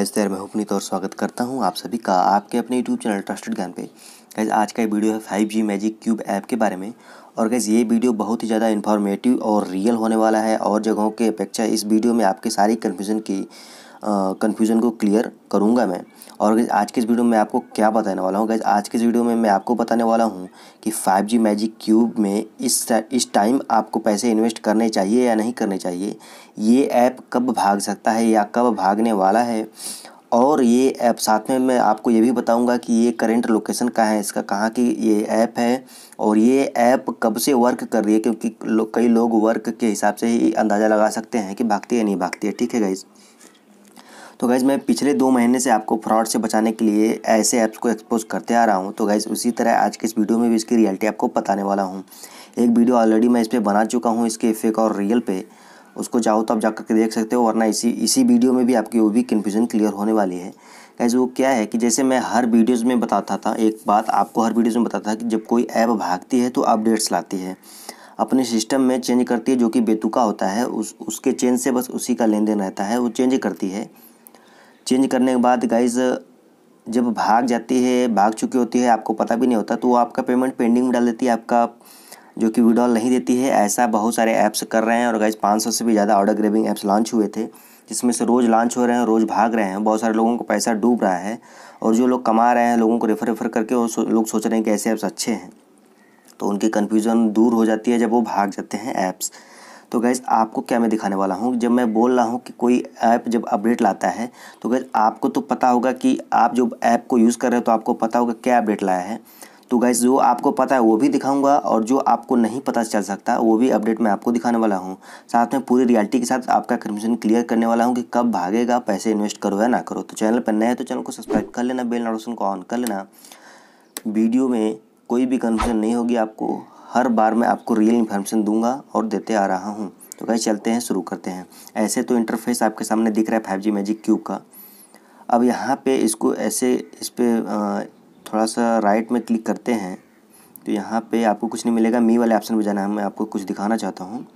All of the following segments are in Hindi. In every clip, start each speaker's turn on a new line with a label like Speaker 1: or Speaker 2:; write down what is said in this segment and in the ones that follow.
Speaker 1: गाइस तैयार तो मैं हुपनीत और स्वागत करता हूं आप सभी का आपके अपने यूट्यूब चैनल ट्रस्टेड ज्ञान पे गाइस आज का ये वीडियो है five G magic cube app के बारे में और गैस ये वीडियो बहुत ही ज़्यादा इन्फॉर्मेटिव और रियल होने वाला है और जगहों के अपेक्षा इस वीडियो में आपके सारी कन्फ्यूज़न की कन्फ्यूज़न को क्लियर करूँगा मैं और आज के इस वीडियो में आपको क्या बताने वाला हूँ गैस आज के इस वीडियो में मैं आपको बताने वाला हूँ कि 5G मैजिक क्यूब में इस इस टाइम आपको पैसे इन्वेस्ट करने चाहिए या नहीं करने चाहिए ये ऐप कब भाग सकता है या कब भागने वाला है और ये ऐप साथ में मैं आपको ये भी बताऊंगा कि ये करेंट लोकेशन कहाँ है इसका कहाँ की ये ऐप है और ये ऐप कब से वर्क कर रही है क्योंकि लो, कई लोग वर्क के हिसाब से ही अंदाज़ा लगा सकते हैं कि भागती है नहीं भागती है ठीक है गाइज़ तो गैज़ मैं पिछले दो महीने से आपको फ्रॉड से बचाने के लिए ऐसे ऐप्स को एक्सपोज करते आ रहा हूँ तो गैज़ उसी तरह आज के इस वीडियो में भी इसकी रियलिटी आपको बताने वाला हूँ एक वीडियो ऑलरेडी मैं इस पर बना चुका हूँ इसके फेक और रियल पे उसको चाहो तो आप जा के देख सकते हो वरना इसी इसी वीडियो में भी आपकी वो भी कन्फ्यूज़न क्लियर होने वाली है गाइज़ वो क्या है कि जैसे मैं हर वीडियोज़ में बताता था एक बात आपको हर वीडियोज़ में बताता था कि जब कोई ऐप भागती है तो अपडेट्स लाती है अपने सिस्टम में चेंज करती है जो कि बेतुका होता है उस उसके चेंज से बस उसी का लेन देन रहता है वो चेंज करती है चेंज करने के बाद गाइज जब भाग जाती है भाग चुकी होती है आपको पता भी नहीं होता तो वो आपका पेमेंट पेंडिंग में डाल देती है आपका जो कि विड्रॉल नहीं देती है ऐसा बहुत सारे ऐप्स कर रहे हैं और गाइज 500 से भी ज़्यादा ऑर्डर ग्रेबिंग ऐप्स लॉन्च हुए थे जिसमें से रोज़ लॉन्च हो रहे हैं रोज़ भाग रहे हैं बहुत सारे लोगों को पैसा डूब रहा है और जो लोग कमा रहे हैं लोगों को रेफ़र रेफ़र करके वो सो, लोग सोच रहे हैं कि ऐसे ऐप्स अच्छे हैं तो उनकी कन्फ्यूज़न दूर हो जाती है जब वो भाग जाते हैं ऐप्स तो गैज़ आपको क्या मैं दिखाने वाला हूँ जब मैं बोल रहा हूँ कि कोई ऐप जब अपडेट लाता है तो गैज़ आपको तो पता होगा कि आप जो ऐप को यूज़ कर रहे हो तो आपको पता होगा क्या अपडेट लाया है तो गैस जो आपको पता है वो भी दिखाऊंगा और जो आपको नहीं पता चल सकता वो भी अपडेट मैं आपको दिखाने वाला हूँ साथ में पूरी रियलिटी के साथ आपका कन्फ्यूजन क्लियर करने वाला हूँ कि कब भागेगा पैसे इन्वेस्ट करो या ना करो तो चैनल पर नए हैं तो चैनल को सब्सक्राइब कर लेना बेल नोटिफिकेशन को ऑन कर लेना वीडियो में कोई भी कन्फ्यूजन नहीं होगी आपको हर बार मैं आपको रियल इन्फॉर्मेशन दूंगा और देते आ रहा हूँ तो कहीं चलते हैं शुरू करते हैं ऐसे तो इंटरफेस आपके सामने दिख रहा है फाइव जी मैजिक क्यूब का अब यहाँ पे इसको ऐसे इस पर थोड़ा सा राइट में क्लिक करते हैं तो यहाँ पे आपको कुछ नहीं मिलेगा मी वाले ऑप्शन पर जाना है मैं आपको कुछ दिखाना चाहता हूँ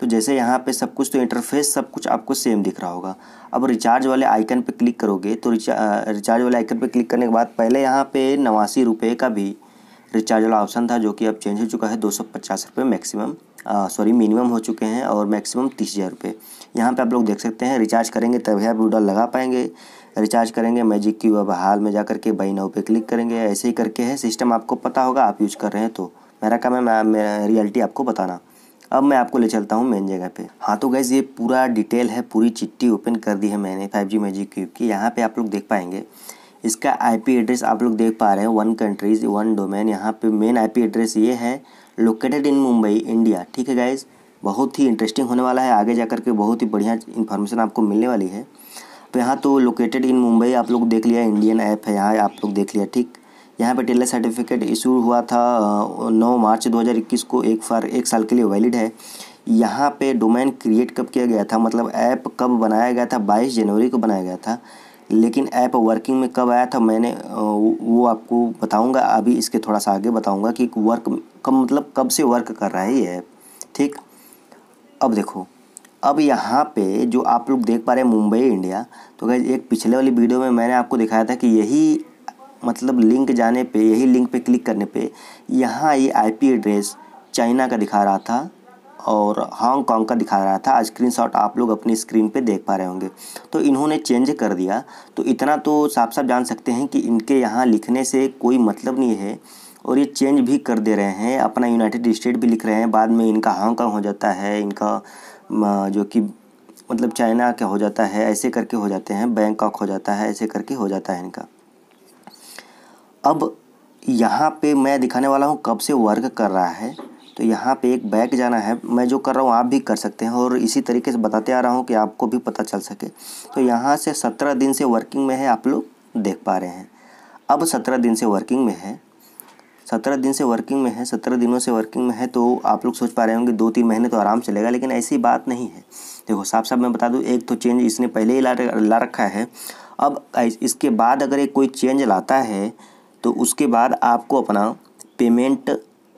Speaker 1: तो जैसे यहाँ पे सब कुछ तो इंटरफेस सब कुछ आपको सेम दिख रहा होगा अब रिचार्ज वाले आइकन पे क्लिक करोगे तो रिचार्ज वाले आइकन पे क्लिक करने के बाद पहले यहाँ पे नवासी रुपये का भी रिचार्ज वाला ऑप्शन था जो कि अब चेंज हो चुका है दो सौ पचास रुपये मैक्सिमम सॉरी मिनिमम हो चुके हैं और मैक्सिमम तीस हज़ार रुपये यहाँ पर आप लोग देख सकते हैं रिचार्ज करेंगे तभी आप विड्रॉल लगा पाएंगे रिचार्ज करेंगे मैजिक क्यू अब हाल में जा करके बाई नाउ पे क्लिक करेंगे ऐसे ही करके है सिस्टम आपको पता होगा आप यूज़ कर रहे हैं तो मेरा काम है मैं, रियलिटी आपको बताना अब मैं आपको ले चलता हूँ मेन जगह पे हाँ तो गैस ये पूरा डिटेल है पूरी चिट्ठी ओपन कर दी है मैंने फाइव जी मैजिक क्यूब की यहाँ पे आप लोग देख पाएंगे इसका आईपी एड्रेस आप लोग देख पा रहे हैं वन कंट्रीज वन डोमेन यहाँ पे मेन आईपी एड्रेस ये है लोकेटेड इन मुंबई इंडिया ठीक है गाइज बहुत ही इंटरेस्टिंग होने वाला है आगे जा के बहुत ही बढ़िया इन्फॉर्मेशन आपको मिलने वाली है तो यहाँ तो लोकेटेड इन मुंबई आप लोग देख लिया इंडियन ऐप है यहाँ आप लोग देख लिया ठीक यहाँ पे टेलर सर्टिफिकेट इशू हुआ था 9 मार्च 2021 को एक फॉर एक साल के लिए वैलिड है यहाँ पे डोमेन क्रिएट कब किया गया था मतलब ऐप कब बनाया गया था 22 जनवरी को बनाया गया था लेकिन ऐप वर्किंग में कब आया था मैंने वो आपको बताऊंगा अभी इसके थोड़ा सा आगे बताऊंगा कि वर्क कब मतलब कब से वर्क कर रहा है ये ऐप ठीक अब देखो अब यहाँ पे जो आप लोग देख पा रहे हैं मुंबई इंडिया तो क्या एक पिछले वाली वीडियो में मैंने आपको दिखाया था कि यही मतलब लिंक जाने पे यही लिंक पे क्लिक करने पे यहाँ ये आई आईपी एड्रेस चाइना का दिखा रहा था और हांगकांग का दिखा रहा था आज स्क्रीनशॉट आप लोग अपनी स्क्रीन पे देख पा रहे होंगे तो इन्होंने चेंज कर दिया तो इतना तो साफ साफ जान सकते हैं कि इनके यहाँ लिखने से कोई मतलब नहीं है और ये चेंज भी कर दे रहे हैं अपना यूनाइटेड स्टेट भी लिख रहे हैं बाद में इनका हांगकांग हो जाता है इनका जो कि मतलब चाइना का हो जाता है ऐसे करके हो जाते हैं बैंकॉक हो जाता है ऐसे करके हो जाता है इनका अब यहाँ पे मैं दिखाने वाला हूँ कब से वर्क कर रहा है तो यहाँ पे एक बैक जाना है मैं जो कर रहा हूँ आप भी कर सकते हैं और इसी तरीके से बताते आ रहा हूँ कि आपको भी पता चल सके तो यहाँ से सत्रह दिन से वर्किंग में है आप लोग देख पा रहे हैं अब सत्रह दिन से वर्किंग में है सत्रह दिन से वर्किंग में है सत्रह दिनों से वर्किंग में है तो आप लोग सोच पा रहे होंगे दो तीन महीने तो आराम से लेकिन ऐसी बात नहीं है देखो साफ साफ मैं बता दूँ एक तो चेंज इसने पहले ही ला ला रखा है अब इसके बाद अगर एक कोई चेंज लाता है तो उसके बाद आपको अपना पेमेंट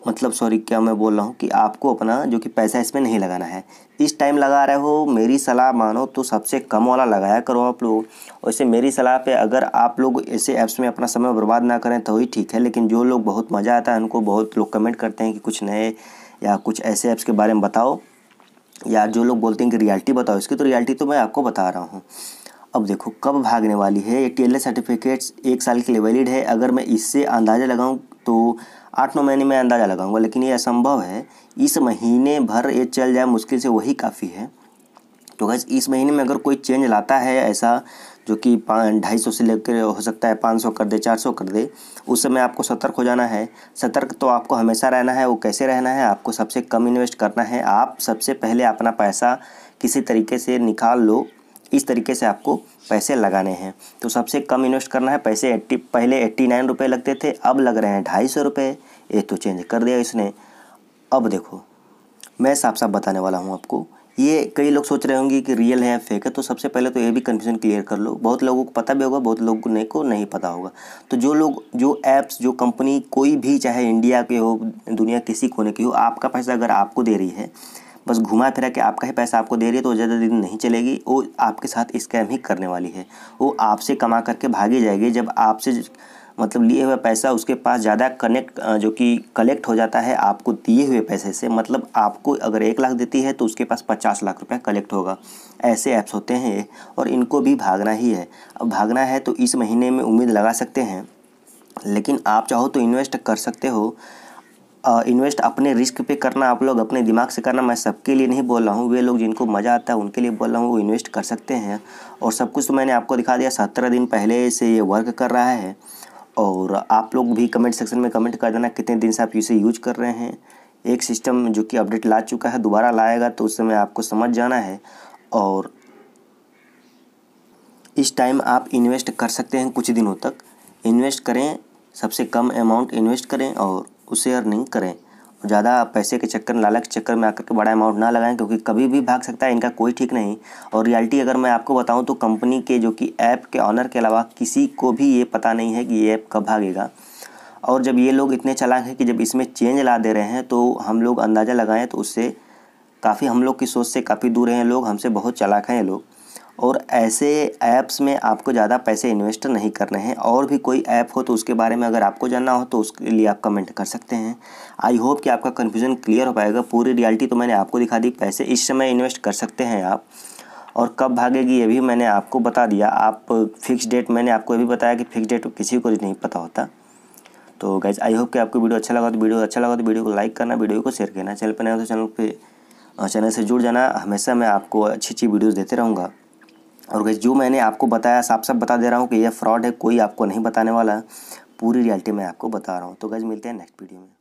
Speaker 1: मतलब सॉरी क्या मैं बोल रहा हूँ कि आपको अपना जो कि पैसा इसमें नहीं लगाना है इस टाइम लगा रहे हो मेरी सलाह मानो तो सबसे कम वाला लगाया करो आप लोग वैसे मेरी सलाह पे अगर आप लोग ऐसे ऐप्स में अपना समय बर्बाद ना करें तो ही ठीक है लेकिन जो लोग बहुत मज़ा आता है उनको बहुत लोग कमेंट करते हैं कि कुछ नए या कुछ ऐसे ऐप्स के बारे में बताओ या जो लोग बोलते हैं कि रियलिटी बताओ इसकी तो रियलिटी तो मैं आपको बता रहा हूँ अब देखो कब भागने वाली है ये टी सर्टिफिकेट्स एक साल के लिए वैलिड है अगर मैं इससे अंदाज़ा लगाऊँ तो आठ नौ महीने में अंदाज़ा लगाऊंगा लेकिन ये असंभव है इस महीने भर ये चल जाए मुश्किल से वही काफ़ी है तो बस इस महीने में अगर कोई चेंज लाता है ऐसा जो कि ढाई सौ से लेकर हो सकता है पाँच सौ कर दे चार सौ कर दे उस समय आपको सतर्क हो जाना है सतर्क तो आपको हमेशा रहना है वो कैसे रहना है आपको सबसे कम इन्वेस्ट करना है आप सबसे पहले अपना पैसा किसी तरीके से निकाल लो इस तरीके से आपको पैसे लगाने हैं तो सबसे कम इन्वेस्ट करना है पैसे एट्टी पहले एट्टी नाइन रुपये लगते थे अब लग रहे हैं ढाई सौ रुपये ये तो चेंज कर दिया इसने अब देखो मैं साफ साफ बताने वाला हूँ आपको ये कई लोग सोच रहे होंगे कि रियल है फेक है तो सबसे पहले तो ये भी कन्फ्यूजन क्लियर कर लो बहुत लोगों को पता भी होगा बहुत लोगों को नहीं पता होगा तो जो लोग जो ऐप्स जो कंपनी कोई भी चाहे इंडिया के हो दुनिया किसी कोने की हो आपका पैसा अगर आपको दे रही है बस घुमा फिरा के आपका ही पैसा आपको दे रही है तो ज़्यादा दिन नहीं चलेगी वो आपके साथ स्कैम ही करने वाली है वो आपसे कमा करके भागी जाएगी जब आपसे मतलब लिए हुए पैसा उसके पास ज़्यादा कनेक्ट जो कि कलेक्ट हो जाता है आपको दिए हुए पैसे से मतलब आपको अगर एक लाख देती है तो उसके पास पचास लाख रुपया कलेक्ट होगा ऐसे ऐप्स होते हैं और इनको भी भागना ही है अब भागना है तो इस महीने में उम्मीद लगा सकते हैं लेकिन आप चाहो तो इन्वेस्ट कर सकते हो इन्वेस्ट अपने रिस्क पे करना आप लोग अपने दिमाग से करना मैं सबके लिए नहीं बोल रहा हूँ वे लोग जिनको मज़ा आता है उनके लिए बोल रहा हूँ वो इन्वेस्ट कर सकते हैं और सब कुछ तो मैंने आपको दिखा दिया सत्रह दिन पहले से ये वर्क कर रहा है और आप लोग भी कमेंट सेक्शन में कमेंट कर देना कितने दिन से आप इसे यूज कर रहे हैं एक सिस्टम जो कि अपडेट ला चुका है दोबारा लाएगा तो उस समय आपको समझ जाना है और इस टाइम आप इन्वेस्ट कर सकते हैं कुछ दिनों तक इन्वेस्ट करें सबसे कम अमाउंट इन्वेस्ट करें और उससे अर्निंग करें ज़्यादा पैसे के चक्कर लालच चक्कर में आकर के बड़ा अमाउंट ना लगाएं क्योंकि कभी भी भाग सकता है इनका कोई ठीक नहीं और रियलिटी अगर मैं आपको बताऊं तो कंपनी के जो कि ऐप के ऑनर के अलावा किसी को भी ये पता नहीं है कि ये ऐप कब भागेगा और जब ये लोग इतने चलाक हैं कि जब इसमें चेंज ला दे रहे हैं तो हम लोग अंदाज़ा लगाएँ तो उससे काफ़ी हम लोग की सोच से काफ़ी दूर हैं लोग हमसे बहुत चलाक हैं ये लोग और ऐसे ऐप्स में आपको ज़्यादा पैसे इन्वेस्ट नहीं करने हैं और भी कोई ऐप हो तो उसके बारे में अगर आपको जानना हो तो उसके लिए आप कमेंट कर सकते हैं आई होप कि आपका कन्फ्यूज़न क्लियर हो पाएगा पूरी रियलिटी तो मैंने आपको दिखा दी पैसे इस समय इन्वेस्ट कर सकते हैं आप और कब भागेगी ये भी मैंने आपको बता दिया आप फिक्स डेट मैंने आपको ये भी बताया कि फिक्स डेट किसी को नहीं पता होता तो गैज आई होप कि आपको वीडियो अच्छा लगा तो वीडियो अच्छा लगा तो वीडियो को लाइक करना वीडियो को शेयर करना चैनल पर नया तो चैनल पर चैनल से जुड़ जाना हमेशा मैं आपको अच्छी अच्छी वीडियोज़ देते रहूँगा और गई जो मैंने आपको बताया साफ साफ बता दे रहा हूँ कि यह फ्रॉड है कोई आपको नहीं बताने वाला पूरी रियलिटी मैं आपको बता रहा हूँ तो गज मिलते हैं नेक्स्ट वीडियो में